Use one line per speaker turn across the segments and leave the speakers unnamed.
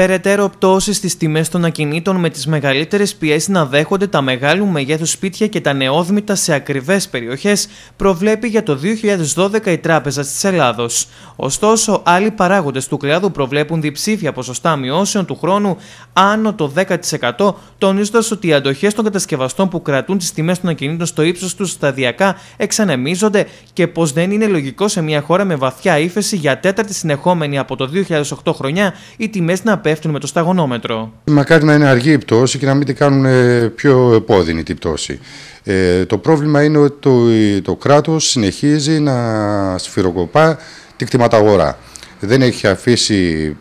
Περαιτέρω πτώσεις στις τιμές των ακινήτων με τις μεγαλύτερες πιέσεις να δέχονται τα μεγάλου μεγέθους σπίτια και τα νεόδμητα σε ακριβές περιοχές, προβλέπει για το 2012 η Τράπεζα της Ελλάδος. Ωστόσο, άλλοι παράγοντες του κλάδου προβλέπουν διψήφια ποσοστά μειώσεων του χρόνου άνω το 10%, τονίζοντας ότι οι αντοχές των κατασκευαστών που κρατούν τις τιμές των ακινήτων στο ύψος τους σταδιακά εξανεμίζονται και πως δεν είναι λογικό σε μια χώρα με βαθιά ύφεση για τέταρτη συνεχόμενη από το 2008 χρονιά οι τιμές να πέφτουν με το σταγονόμετρο.
Μακάρι να είναι αργή η πτώση και να μην την κάνουν ε, πιο επώδυνη την πτώση. Ε, το πρόβλημα είναι ότι το, το κράτος συνεχίζει να σφυροκοπά την κτηματαγορά. Δεν έχει αφήσει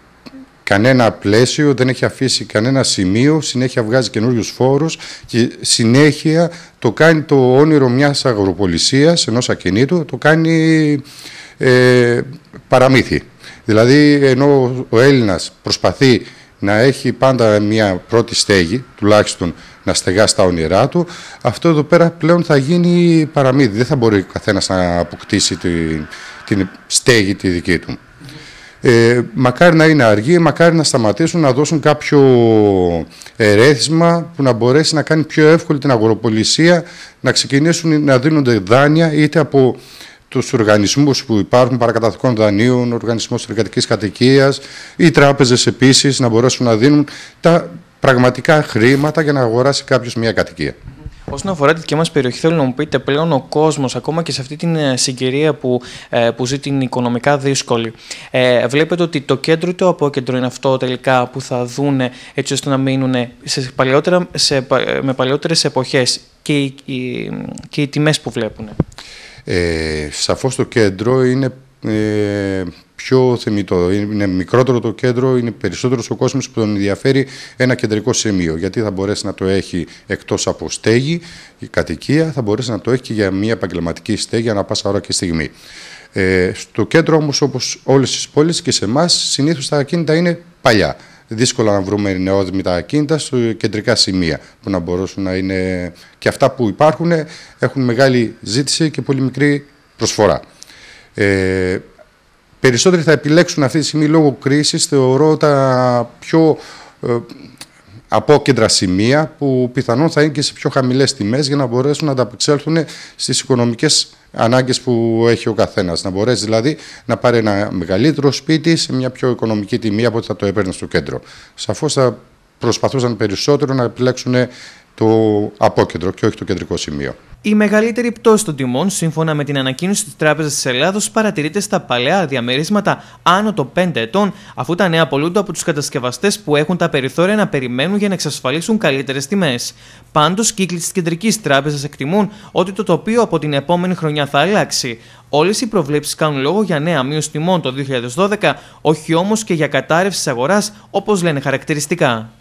κανένα πλαίσιο, δεν έχει αφήσει κανένα σημείο, συνέχεια βγάζει καινούριους φόρους και συνέχεια το κάνει το όνειρο μιας αγροπολισίας, ενός ακινήτου, το κάνει ε, παραμύθι. Δηλαδή, ενώ ο Έλληνας προσπαθεί να έχει πάντα μια πρώτη στέγη, τουλάχιστον να στεγά στα όνειρά του, αυτό εδώ πέρα πλέον θα γίνει παραμύθι. Δεν θα μπορεί ο καθένας να αποκτήσει την, την στέγη τη δική του. Ε, μακάρι να είναι αργή, μακάρι να σταματήσουν να δώσουν κάποιο ερέθισμα που να μπορέσει να κάνει πιο εύκολη την αγοροπολισία, να ξεκινήσουν να δίνονται δάνεια είτε από τους οργανισμούς που υπάρχουν, παρακαταθήκων δανείων, οργανισμός εργατικής κατοικίας, οι τράπεζες επίσης να μπορέσουν να δίνουν τα πραγματικά χρήματα για να αγοράσει κάποιος μια κατοικία.
Όσον αφορά τη δική μας περιοχή, θέλω να μου πείτε πλέον ο κόσμος, ακόμα και σε αυτή την ε, συγκυρία που, ε, που ζει την οικονομικά δύσκολη, ε, βλέπετε ότι το κέντρο ή το απόκεντρο είναι αυτό τελικά που θα δούνε έτσι ώστε να μείνουν σε παλαιότερα, σε, με παλαιότερες εποχές και, και, και οι τιμές που βλέπουν.
Ε, σαφώς το κέντρο είναι ε, πιο θεμητό. Είναι μικρότερο το κέντρο, είναι περισσότερος ο κόσμος που τον ενδιαφέρει ένα κεντρικό σημείο. Γιατί θα μπορέσει να το έχει εκτός από στέγη, η κατοικία, θα μπορέσει να το έχει και για μια επαγγελματική στέγη ανά πάσα ώρα και στιγμή. Ε, στο κέντρο όμως όπως όλες τις πόλεις και σε εμάς, συνήθως τα ακίνητα είναι παλιά δύσκολα να βρούμε τα ακίνητα στο κεντρικά σημεία που να μπορούσαν να είναι. Και αυτά που υπάρχουν έχουν μεγάλη ζήτηση και πολύ μικρή προσφορά. Ε, περισσότεροι θα επιλέξουν αυτή τη στιγμή λόγω κρίσης, θεωρώ, τα πιο ε, απόκεντρα σημεία που πιθανόν θα είναι και σε πιο χαμηλές τιμές για να μπορέσουν να ανταπεξέλθουν στις οικονομικές ανάγκες που έχει ο καθένας. Να μπορέσει δηλαδή να πάρει ένα μεγαλύτερο σπίτι σε μια πιο οικονομική τιμή από ότι θα το έπαιρνε στο κέντρο. Σαφώς θα προσπαθούσαν περισσότερο να επιλέξουν το απόκεντρο και όχι το κεντρικό σημείο.
Η μεγαλύτερη πτώση των τιμών, σύμφωνα με την ανακοίνωση της Τράπεζας της Ελλάδος, παρατηρείται στα παλαιά διαμερίσματα άνω των 5 ετών, αφού τα νέα απολούνται από τους κατασκευαστές που έχουν τα περιθώρια να περιμένουν για να εξασφαλίσουν καλύτερες τιμές. Πάντως, κύκλοι της Κεντρικής Τράπεζας εκτιμούν ότι το τοπίο από την επόμενη χρονιά θα αλλάξει. Όλες οι προβλέψεις κάνουν λόγο για νέα μείωση τιμών το 2012, όχι όμως και για κατάρρευση της αγοράς, όπως λένε χαρακτηριστικά.